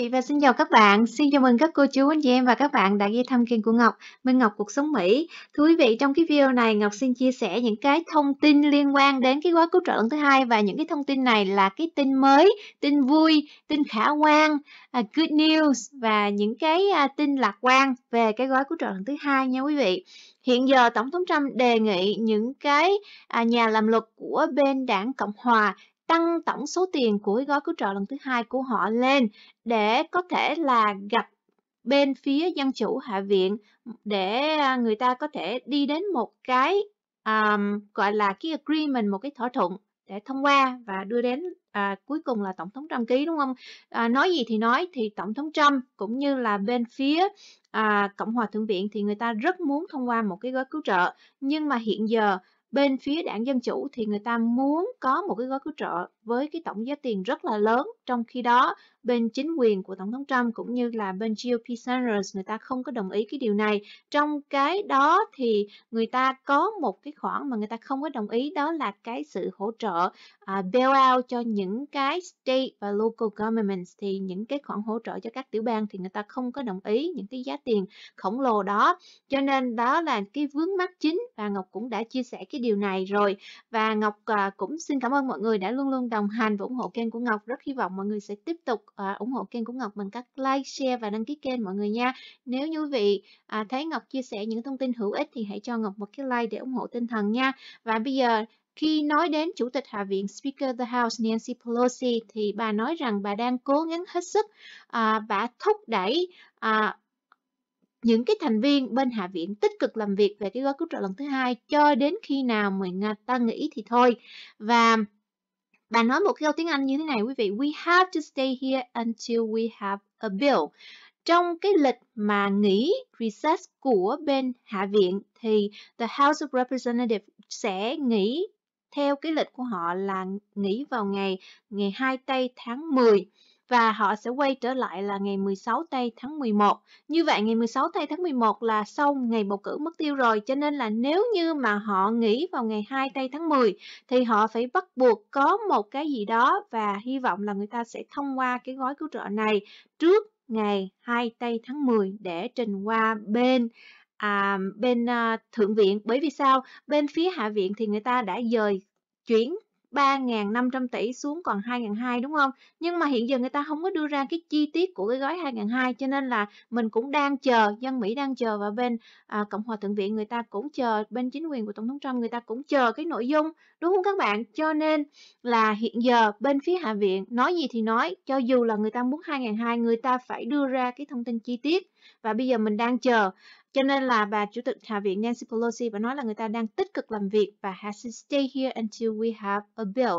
vị và xin chào các bạn. Xin chào mừng các cô chú, anh chị em và các bạn đã ghé thăm kênh của Ngọc, Minh Ngọc Cuộc Sống Mỹ. Thưa quý vị, trong cái video này, Ngọc xin chia sẻ những cái thông tin liên quan đến cái gói cứu trợ lần thứ hai và những cái thông tin này là cái tin mới, tin vui, tin khả quan, à, good news và những cái à, tin lạc quan về cái gói cứu trợ lần thứ hai nha quý vị. Hiện giờ Tổng thống Trump đề nghị những cái à, nhà làm luật của bên đảng Cộng Hòa tăng tổng số tiền của gói cứu trợ lần thứ hai của họ lên để có thể là gặp bên phía dân chủ hạ viện để à, người ta có thể đi đến một cái um, gọi là cái agreement một cái thỏa thuận để thông qua và đưa đến à, cuối cùng là tổng thống Trump ký đúng không? À, nói gì thì nói thì tổng thống Trump cũng như là bên phía à, Cộng hòa thượng viện thì người ta rất muốn thông qua một cái gói cứu trợ nhưng mà hiện giờ bên phía đảng Dân Chủ thì người ta muốn có một cái gói cứu trợ với cái tổng giá tiền rất là lớn, trong khi đó bên chính quyền của Tổng thống Trump cũng như là bên GOP Sanders người ta không có đồng ý cái điều này. Trong cái đó thì người ta có một cái khoản mà người ta không có đồng ý đó là cái sự hỗ trợ uh, à, bailout cho những cái state và local governments thì những cái khoản hỗ trợ cho các tiểu bang thì người ta không có đồng ý những cái giá tiền khổng lồ đó. Cho nên đó là cái vướng mắc chính và Ngọc cũng đã chia sẻ cái điều điều này rồi. Và Ngọc à, cũng xin cảm ơn mọi người đã luôn luôn đồng hành và ủng hộ kênh của Ngọc. Rất hy vọng mọi người sẽ tiếp tục à, ủng hộ kênh của Ngọc bằng cách like, share và đăng ký kênh mọi người nha. Nếu như vị à, thấy Ngọc chia sẻ những thông tin hữu ích thì hãy cho Ngọc một cái like để ủng hộ tinh thần nha. Và bây giờ khi nói đến Chủ tịch Hạ viện Speaker of the House Nancy Pelosi thì bà nói rằng bà đang cố gắng hết sức, à, bà thúc đẩy à, những cái thành viên bên hạ viện tích cực làm việc về cái gói cứu trợ lần thứ hai cho đến khi nào mà nga ta nghĩ thì thôi và bà nói một câu tiếng Anh như thế này quý vị we have to stay here until we have a bill trong cái lịch mà nghỉ recess của bên hạ viện thì the House of Representatives sẽ nghỉ theo cái lịch của họ là nghỉ vào ngày ngày 2 tây tháng 10 và họ sẽ quay trở lại là ngày 16 tây tháng 11. Như vậy ngày 16 tây tháng 11 là sau ngày bầu cử mất tiêu rồi cho nên là nếu như mà họ nghỉ vào ngày 2 tây tháng 10 thì họ phải bắt buộc có một cái gì đó và hy vọng là người ta sẽ thông qua cái gói cứu trợ này trước ngày 2 tây tháng 10 để trình qua bên à, bên à, thượng viện bởi vì sao bên phía hạ viện thì người ta đã dời chuyển 3.500 tỷ xuống còn 2.200 đúng không? Nhưng mà hiện giờ người ta không có đưa ra cái chi tiết của cái gói 2.200 cho nên là mình cũng đang chờ, dân Mỹ đang chờ và bên à, Cộng hòa Thượng viện người ta cũng chờ, bên chính quyền của Tổng thống Trump người ta cũng chờ cái nội dung đúng không các bạn? Cho nên là hiện giờ bên phía Hạ viện nói gì thì nói, cho dù là người ta muốn 2.200 người ta phải đưa ra cái thông tin chi tiết và bây giờ mình đang chờ cho nên là bà Chủ tịch Hạ viện Nancy Pelosi và nói là người ta đang tích cực làm việc và has to stay here until we have a bill.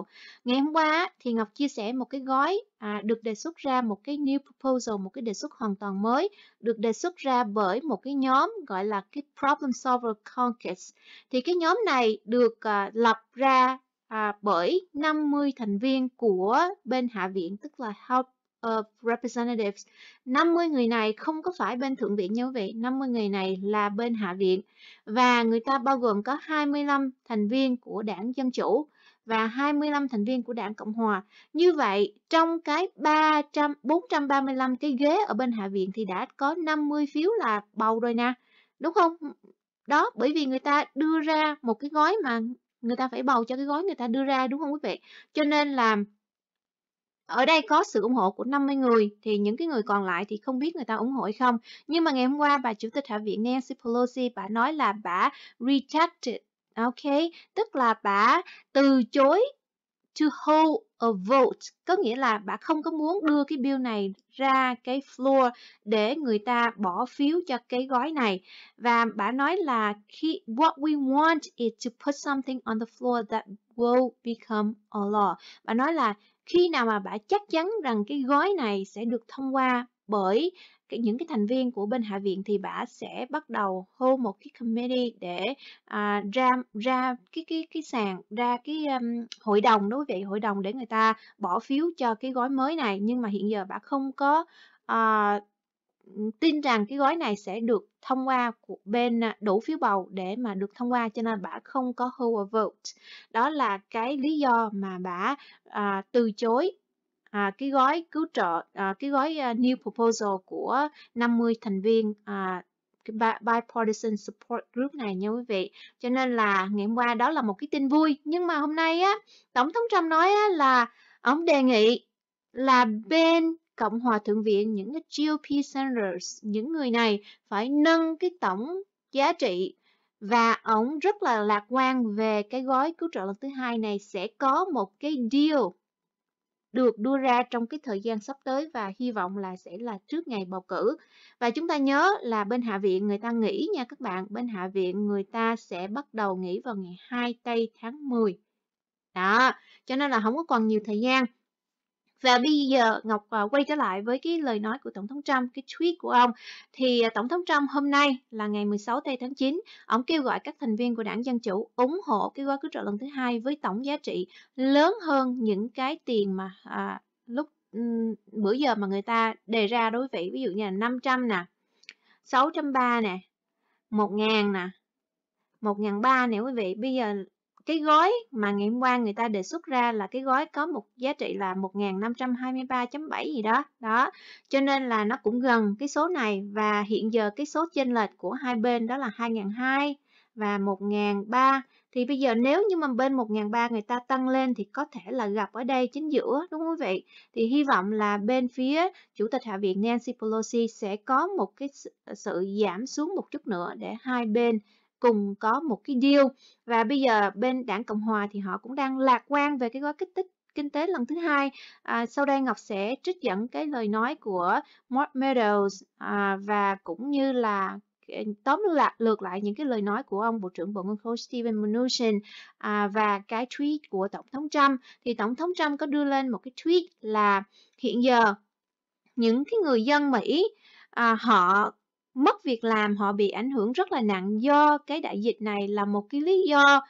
Ngày hôm qua thì Ngọc chia sẻ một cái gói à, được đề xuất ra một cái new proposal, một cái đề xuất hoàn toàn mới được đề xuất ra bởi một cái nhóm gọi là cái Problem Solver Caucus. Thì cái nhóm này được à, lập ra à, bởi 50 thành viên của bên Hạ viện tức là House of Representatives. 50 người này không có phải bên Thượng viện như vậy, 50 người này là bên Hạ viện. Và người ta bao gồm có 25 thành viên của đảng Dân Chủ và 25 thành viên của đảng Cộng Hòa. Như vậy, trong cái 300, 435 cái ghế ở bên Hạ viện thì đã có 50 phiếu là bầu rồi nè. Đúng không? Đó, bởi vì người ta đưa ra một cái gói mà người ta phải bầu cho cái gói người ta đưa ra đúng không quý vị? Cho nên là ở đây có sự ủng hộ của 50 người thì những cái người còn lại thì không biết người ta ủng hộ hay không nhưng mà ngày hôm qua bà chủ tịch hạ viện Nancy Pelosi bà nói là bà rejected ok tức là bà từ chối to hold a vote có nghĩa là bà không có muốn đưa cái bill này ra cái floor để người ta bỏ phiếu cho cái gói này và bà nói là khi what we want is to put something on the floor that will become a law bà nói là khi nào mà bà chắc chắn rằng cái gói này sẽ được thông qua bởi những cái thành viên của bên hạ viện thì bà sẽ bắt đầu hô một cái committee để à, ra ra cái cái cái sàn ra cái um, hội đồng đối với hội đồng để người ta bỏ phiếu cho cái gói mới này nhưng mà hiện giờ bà không có à, tin rằng cái gói này sẽ được thông qua của bên à, đủ phiếu bầu để mà được thông qua cho nên bà không có who a vote đó là cái lý do mà bà à, từ chối à, cái gói cứu trợ à, cái gói à, new proposal của 50 thành viên à, bipartisan support group này nha quý vị cho nên là ngày hôm qua đó là một cái tin vui nhưng mà hôm nay á tổng thống trump nói á, là ông đề nghị là bên Cộng hòa Thượng viện, những cái GOP senators, những người này phải nâng cái tổng giá trị và ông rất là lạc quan về cái gói cứu trợ lần thứ hai này sẽ có một cái deal được đưa ra trong cái thời gian sắp tới và hy vọng là sẽ là trước ngày bầu cử. Và chúng ta nhớ là bên Hạ viện người ta nghỉ nha các bạn, bên Hạ viện người ta sẽ bắt đầu nghỉ vào ngày 2 tây tháng 10. Đó, cho nên là không có còn nhiều thời gian. Và bây giờ Ngọc à, quay trở lại với cái lời nói của Tổng thống Trump, cái tweet của ông. Thì à, Tổng thống Trump hôm nay là ngày 16 tây tháng 9, ông kêu gọi các thành viên của đảng Dân Chủ ủng hộ cái gói cứu trợ lần thứ hai với tổng giá trị lớn hơn những cái tiền mà à, lúc bữa giờ mà người ta đề ra đối với ví dụ như là 500 nè 630 nè 1.000 nè 1.300 nè quý vị bây giờ cái gói mà ngày hôm qua người ta đề xuất ra là cái gói có một giá trị là 1523.7 gì đó đó cho nên là nó cũng gần cái số này và hiện giờ cái số chênh lệch của hai bên đó là 2002 và 1003 thì bây giờ nếu như mà bên 1003 người ta tăng lên thì có thể là gặp ở đây chính giữa đúng không quý vị? Thì hy vọng là bên phía Chủ tịch Hạ viện Nancy Pelosi sẽ có một cái sự giảm xuống một chút nữa để hai bên cùng có một cái deal và bây giờ bên đảng Cộng Hòa thì họ cũng đang lạc quan về cái gói kích thích kinh tế lần thứ hai. À, sau đây Ngọc sẽ trích dẫn cái lời nói của Mark Meadows à, và cũng như là ờ, tóm lại lược lại những cái lời nói của ông Bộ trưởng Bộ Ngân khố Steven Mnuchin à, và cái tweet của Tổng thống Trump thì Tổng thống Trump có đưa lên một cái tweet là hiện giờ những cái người dân Mỹ à, họ mất việc làm họ bị ảnh hưởng rất là nặng do cái đại dịch này là một cái lý do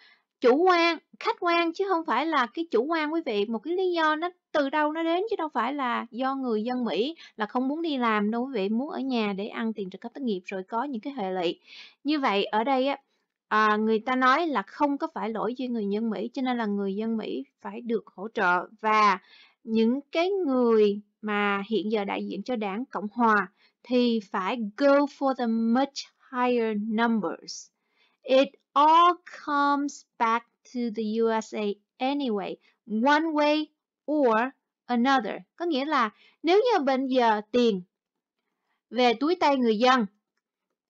chủ quan khách quan chứ không phải là cái chủ quan quý vị một cái lý do nó từ đâu nó đến chứ đâu phải là do người dân Mỹ là không muốn đi làm đâu quý vị muốn ở nhà để ăn tiền trợ cấp thất nghiệp rồi có những cái hệ lụy như vậy ở đây á à, người ta nói là không có phải lỗi duy người dân Mỹ cho nên là người dân Mỹ phải được hỗ trợ và những cái người mà hiện giờ đại diện cho đảng Cộng hòa thì phải go for the much higher numbers. It all comes back to the USA anyway, one way or another. Có nghĩa là nếu như bây giờ tiền về túi tay người dân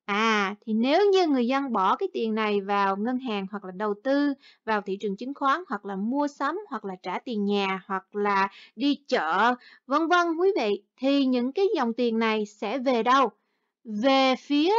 À, thì nếu như người dân bỏ cái tiền này vào ngân hàng hoặc là đầu tư vào thị trường chứng khoán hoặc là mua sắm hoặc là trả tiền nhà hoặc là đi chợ, vân vân quý vị thì những cái dòng tiền này sẽ về đâu? Về phía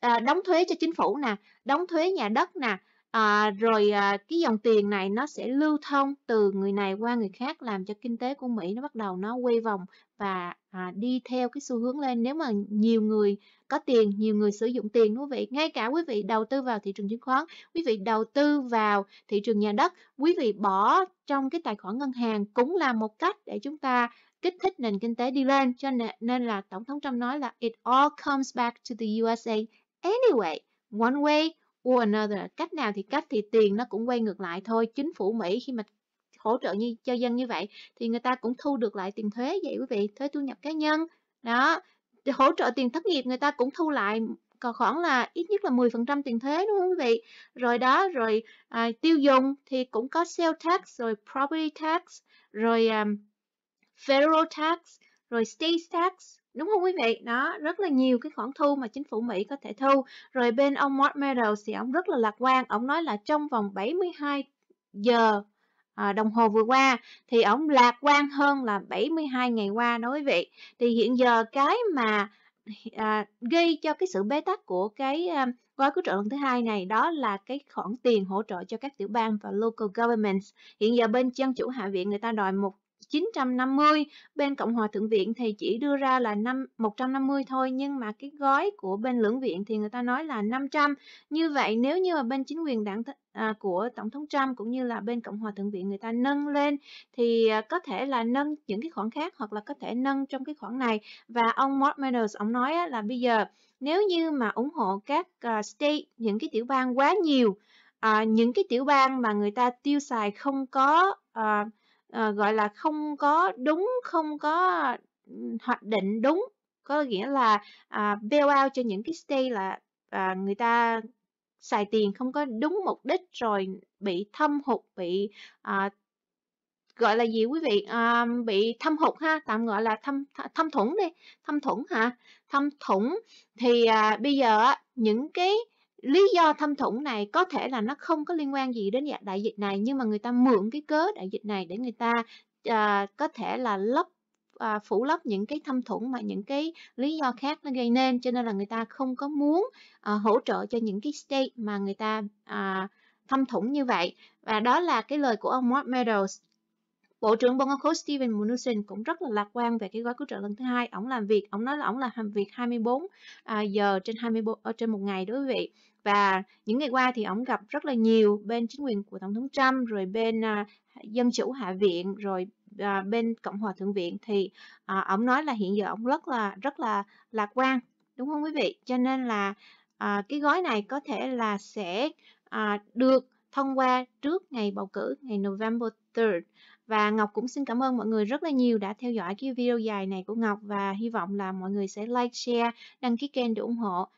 à, đóng thuế cho chính phủ nè, đóng thuế nhà đất nè, À, rồi à, cái dòng tiền này nó sẽ lưu thông từ người này qua người khác làm cho kinh tế của Mỹ nó bắt đầu nó quay vòng và à, đi theo cái xu hướng lên nếu mà nhiều người có tiền nhiều người sử dụng tiền quý vị ngay cả quý vị đầu tư vào thị trường chứng khoán quý vị đầu tư vào thị trường nhà đất quý vị bỏ trong cái tài khoản ngân hàng cũng là một cách để chúng ta kích thích nền kinh tế đi lên cho nên, nên là tổng thống Trump nói là it all comes back to the USA anyway one way or another cách nào thì cách thì tiền nó cũng quay ngược lại thôi chính phủ Mỹ khi mà hỗ trợ như cho dân như vậy thì người ta cũng thu được lại tiền thuế vậy quý vị thuế thu nhập cá nhân đó hỗ trợ tiền thất nghiệp người ta cũng thu lại còn khoảng là ít nhất là 10% tiền thuế đúng không quý vị rồi đó rồi à, tiêu dùng thì cũng có sale tax rồi property tax rồi um, federal tax rồi state tax Đúng không quý vị? Đó, rất là nhiều cái khoản thu mà chính phủ Mỹ có thể thu. Rồi bên ông Mark Meadows thì ông rất là lạc quan. Ông nói là trong vòng 72 giờ à, đồng hồ vừa qua thì ông lạc quan hơn là 72 ngày qua đó quý vị. Thì hiện giờ cái mà à, gây cho cái sự bế tắc của cái à, gói cứu trợ lần thứ hai này đó là cái khoản tiền hỗ trợ cho các tiểu bang và local governments. Hiện giờ bên dân chủ hạ viện người ta đòi một 950 bên Cộng hòa Thượng viện thì chỉ đưa ra là 5 150 thôi nhưng mà cái gói của bên lưỡng viện thì người ta nói là 500 như vậy nếu như mà bên chính quyền đảng à, của Tổng thống Trump cũng như là bên Cộng hòa Thượng viện người ta nâng lên thì à, có thể là nâng những cái khoản khác hoặc là có thể nâng trong cái khoản này và ông Mark Meadows ông nói là bây giờ nếu như mà ủng hộ các à, state những cái tiểu bang quá nhiều uh, những cái tiểu bang mà người ta tiêu xài không có uh, à, gọi là không có đúng không có hoạch định đúng có nghĩa là à, bail out cho những cái stay là à, người ta xài tiền không có đúng mục đích rồi bị thâm hụt bị à, gọi là gì quý vị à, bị thâm hụt ha tạm gọi là thâm thâm thủng đi thâm thủng hả thâm thủng thì à, bây giờ những cái lý do thâm thủng này có thể là nó không có liên quan gì đến đại dịch này nhưng mà người ta mượn cái cớ đại dịch này để người ta à, có thể là lấp à, phủ lấp những cái thâm thủng mà những cái lý do khác nó gây nên cho nên là người ta không có muốn à, hỗ trợ cho những cái state mà người ta à, thâm thủng như vậy và đó là cái lời của ông Mark Meadows Bộ trưởng Bộ Ngoại khối Steven Mnuchin cũng rất là lạc quan về cái gói cứu trợ lần thứ hai. Ông làm việc, ông nói là ông là làm việc 24 à, giờ trên 24 ở ờ, trên một ngày đối với vị. Và những ngày qua thì ông gặp rất là nhiều bên chính quyền của Tổng thống Trump, rồi bên à, dân chủ hạ viện, rồi à, bên Cộng hòa thượng viện thì ông nói là hiện giờ ông rất là rất là lạc quan, đúng không quý vị? Cho nên là cái gói này có thể là sẽ được thông qua trước ngày bầu cử ngày November 3 và Ngọc cũng xin cảm ơn mọi người rất là nhiều đã theo dõi cái video dài này của Ngọc và hy vọng là mọi người sẽ like, share, đăng ký kênh để ủng hộ.